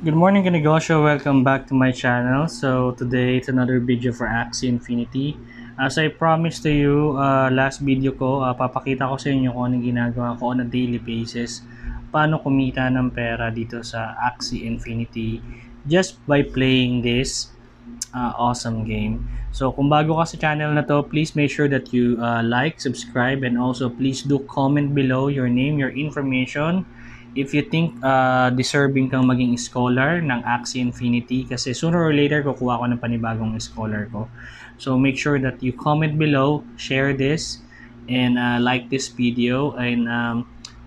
Good morning Kanegosyo, welcome back to my channel. So today it's another video for Axie Infinity. As I promised to you, uh, last video ko, uh, papakita ko sa inyo kung ano ginagawa ko on a daily basis. Paano kumita ng pera dito sa Axie Infinity just by playing this uh, awesome game. So kung bago ka sa channel na to, please make sure that you uh, like, subscribe, and also please do comment below your name, your information, if you think uh, deserving kang maging scholar ng Axie Infinity kasi sooner or later kukuha ko ng panibagong scholar ko. So make sure that you comment below, share this, and uh, like this video and um,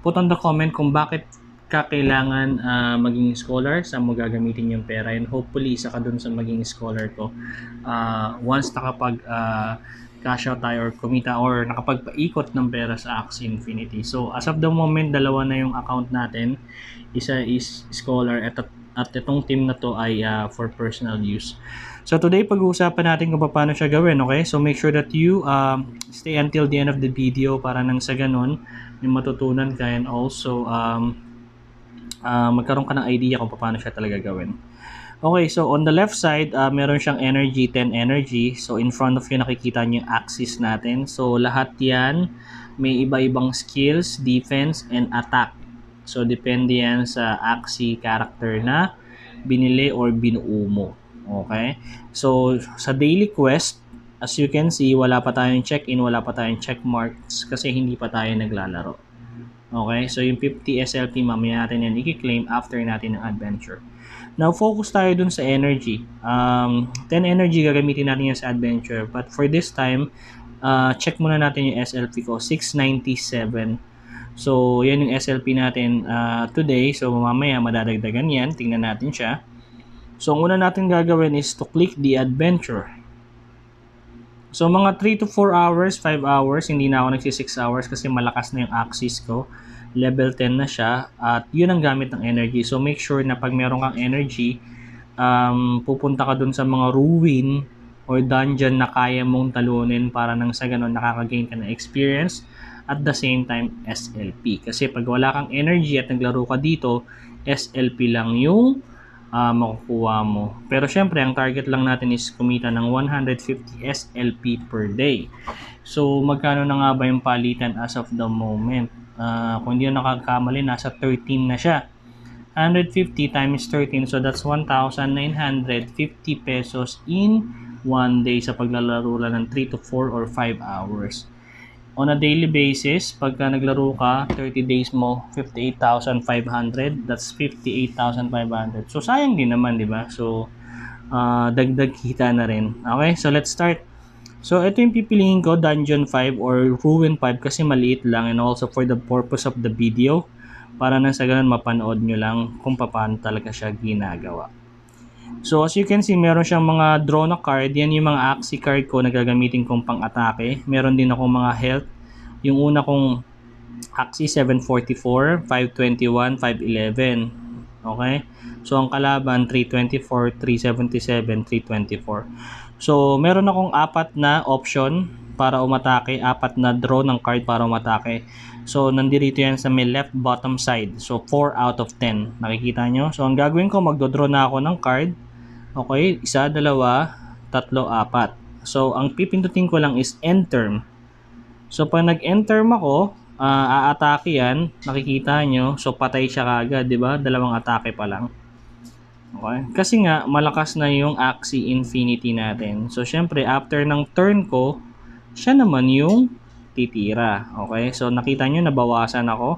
put on the comment kung bakit ka kailangan uh, maging scholar, sa mo gagamitin yung pera and hopefully isa ka dun sa maging scholar ko. Uh, once nakapag uh, cash out tayo or kumita or nakapagpaikot ng pera sa Axie Infinity. So as of the moment, dalawa na yung account natin. Isa is Scholar at, at itong team na to ay uh, for personal use. So today, pag-uusapan natin kung paano siya gawin, okay? So make sure that you um, stay until the end of the video para nang sa ganun, yung matutunan ka and also um, uh, magkaroon ka ng idea kung paano siya talaga gawin. Okay, so on the left side, uh, meron siyang energy, 10 energy. So in front of you, nakikita niyo yung axis natin. So lahat yan, may iba-ibang skills, defense, and attack. So depende yan sa axi character na binili or binuo mo. Okay? So sa daily quest, as you can see, wala pa tayong check-in, wala pa tayong check marks kasi hindi pa tayo naglalaro. Okay? So yung 50 SLP mamaya natin yan i-claim after natin ng adventure. Now, focus tayo dun sa energy. Um, 10 energy gagamitin natin yan sa adventure. But for this time, uh, check muna natin yung SLP ko. 697. So, yan yung SLP natin uh, today. So, mamaya madadagdagan yan. Tingnan natin siya. So, ang una natin gagawin is to click the adventure. So, mga 3 to 4 hours, 5 hours, hindi na ako nagsi 6 hours kasi malakas na yung axis ko level 10 na siya at yun ang gamit ng energy. So make sure na pag meron kang energy, um, pupunta ka dun sa mga ruin or dungeon na kaya mong talunin para nang sa ganun nakaka-gain ka ng experience at the same time SLP. Kasi pag wala kang energy at naglaro ka dito, SLP lang yung uh, makukuha mo. Pero syempre, ang target lang natin is kumita ng 150 SLP per day. So, magkano na nga ba yung palitan as of the moment? Uh, kung hindi na nakakamali, nasa 13 na siya. 150 times 13, so that's 1,950 pesos in one day sa paglalaro lang ng 3 to 4 or 5 hours. On a daily basis, pagka naglaro ka, 30 days mo, 58,500. That's 58,500. So, sayang din naman, di ba? So, uh, dagdag kita na rin. Okay, so let's start. So, ito yung pipiliin ko, Dungeon 5 or Ruin 5 kasi maliit lang and also for the purpose of the video para nang sa ganun mapanood nyo lang kung paano talaga siya ginagawa. So, as you can see, meron siyang mga draw na card. Yan yung mga Axie card ko na gagamitin kong pang-atake. Meron din akong mga health. Yung una kong Axie 744, 521, 511. Okay? So, ang kalaban 324, 377, 324. So, meron akong apat na option para umatake, apat na draw ng card para umatake. So, nandirito yan sa may left bottom side. So, 4 out of 10. Nakikita nyo? So, ang gagawin ko, magdodraw na ako ng card. Okay, isa, dalawa, tatlo, apat. So, ang pipindutin ko lang is end term. So, pag nag-end term ako, uh, aatake yan. Nakikita nyo. So, patay siya kagad, di ba? Dalawang atake pa lang. Okay? Kasi nga, malakas na yung axi infinity natin. So, syempre, after ng turn ko, siya naman yung titira. Okay? So, nakita nyo, nabawasan ako.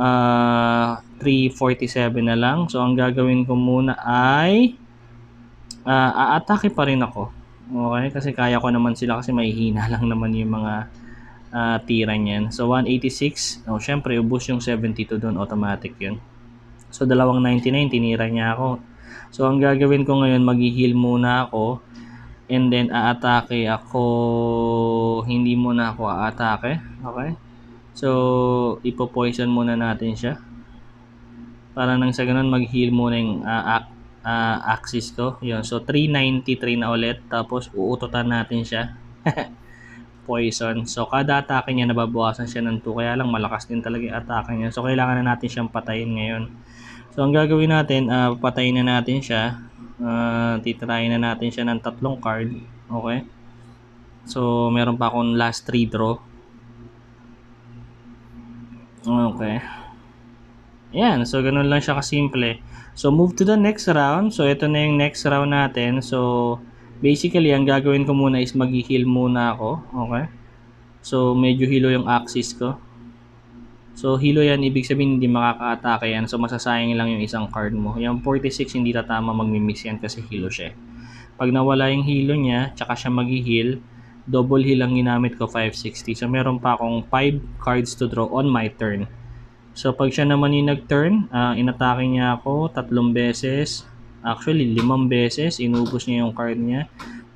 Uh, ah, 347 na lang. So, ang gagawin ko muna ay uh, ah, aatake pa rin ako. Okay? Kasi kaya ko naman sila kasi mahihina lang naman yung mga uh, tira niyan. So, 186. Oh, syempre, ubus yung 72 doon. Automatic yun. So, dalawang 99. Tinira niya ako. So, ang gagawin ko ngayon, mag-heal muna ako. And then, aatake ako. Hindi muna ako aatake. Okay? So, ipo-poison muna natin siya. Para nang sa ganun, mag-heal muna yung uh, uh, axis ko. Yun. So, 393 na ulit. Tapos, uututan natin siya. poison. So, kada atake niya, nababawasan siya ng 2. Kaya lang, malakas din talaga yung atake niya. So, kailangan na natin siyang patayin ngayon. So, ang gagawin natin, uh, ah, papatayin na natin siya. Uh, ah, titrayin na natin siya ng tatlong card. Okay? So, meron pa akong last 3 draw. Okay. Yan. So, ganun lang siya kasimple. So, move to the next round. So, ito na yung next round natin. So, basically, ang gagawin ko muna is mag-heal muna ako. Okay? So, medyo hilo yung axis ko. So, hilo yan, ibig sabihin hindi makaka-atake yan. So, masasayang lang yung isang card mo. Yung 46, hindi tatama magmi-miss yan kasi hilo siya. Eh. Pag nawala yung hilo niya, tsaka siya mag-heal, double heal ang ginamit ko, 560. So, meron pa akong 5 cards to draw on my turn. So, pag siya naman yung nag-turn, uh, inatake niya ako tatlong beses. Actually, limang beses. Inubos niya yung card niya.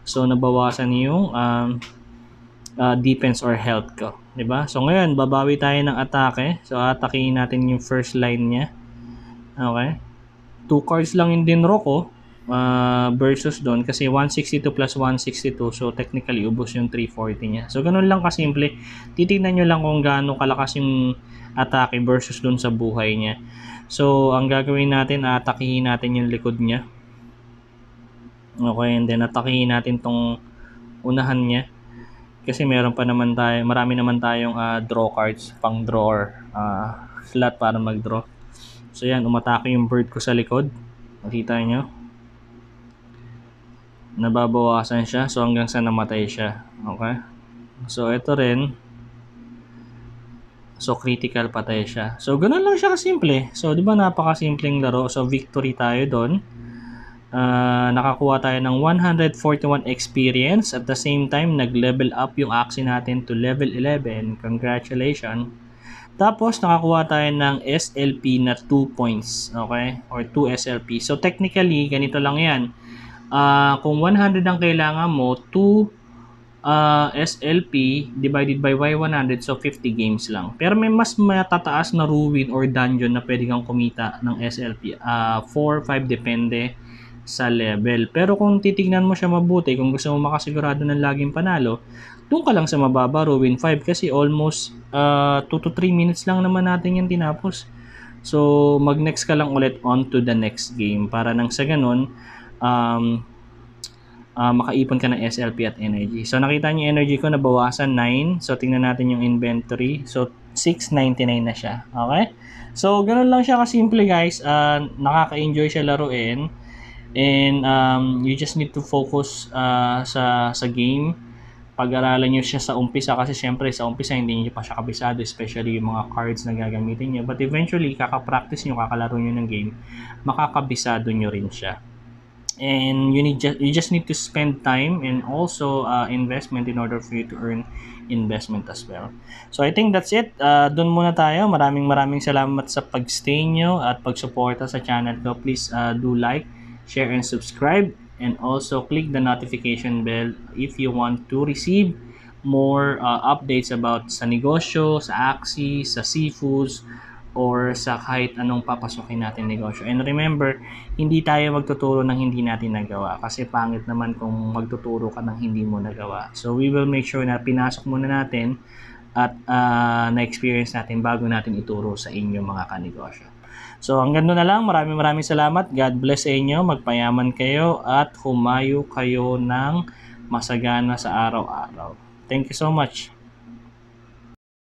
So, nabawasan niya yung um, uh, defense or health ko. ba? Diba? So, ngayon, babawi tayo ng atake. So, atakiin natin yung first line niya. Okay? Two cards lang yung dinro ko uh, versus doon kasi 162 plus 162 so technically ubos yung 340 niya. So, ganun lang kasimple. Titignan nyo lang kung gaano kalakas yung atake versus doon sa buhay niya. So, ang gagawin natin, atakihin natin yung likod niya. Okay, and then atakihin natin tong unahan niya. Kasi meron pa naman tayo, marami naman tayong uh, draw cards, pang drawer, uh, slot para mag-draw. So yan, umatake yung bird ko sa likod. Nakita nyo? Nababawasan siya, so hanggang sa namatay siya. Okay? So ito rin, So, critical patay siya. So, ganun lang siya kasimple. So, di ba napakasimpleng laro. So, victory tayo doon. Uh, nakakuha tayo ng 141 experience. At the same time, nag-level up yung axe natin to level 11. Congratulations. Tapos, nakakuha tayo ng SLP na 2 points. Okay? Or 2 SLP. So, technically, ganito lang yan. Uh, kung 100 ang kailangan mo, 2 uh, ah, SLP divided by Y100, so 50 games lang. Pero may mas matataas na ruin or dungeon na pwede kang kumita ng SLP. Uh, 4, 5, depende sa level. Pero kung titignan mo siya mabuti, kung gusto mo makasigurado ng laging panalo, doon ka lang sa mababa, Ruin 5, kasi almost uh, ah, 2 to 3 minutes lang naman natin yan tinapos. So, mag-next ka lang ulit on to the next game para nang sa ganun, um, uh, makaipon ka ng SLP at energy. So, nakita niyo energy ko nabawasan 9. So, tingnan natin yung inventory. So, 699 na siya. Okay? So, ganun lang siya kasimple guys. Uh, nakaka-enjoy siya laruin and um, you just need to focus uh, sa sa game pag-aralan nyo siya sa umpisa kasi syempre sa umpisa hindi niyo pa siya kabisado especially yung mga cards na gagamitin niyo but eventually kaka-practice niyo kakalaro niyo ng game makakabisado niyo rin siya and you need just you just need to spend time and also uh, investment in order for you to earn investment as well. So I think that's it. Uh, doon muna tayo. Maraming maraming salamat sa pagstay nyo at pagsuporta sa channel ko. Please uh, do like share and subscribe and also click the notification bell if you want to receive more uh, updates about sa negosyo, sa Axie, sa seafoods, or sa kahit anong papasukin natin negosyo. And remember, hindi tayo magtuturo ng hindi natin nagawa kasi pangit naman kung magtuturo ka ng hindi mo nagawa. So we will make sure na pinasok muna natin at uh, na-experience natin bago natin ituro sa inyo mga kanegosyo. So hanggang doon na lang. Maraming maraming salamat. God bless sa inyo. Magpayaman kayo at humayo kayo ng masagana sa araw-araw. Thank you so much.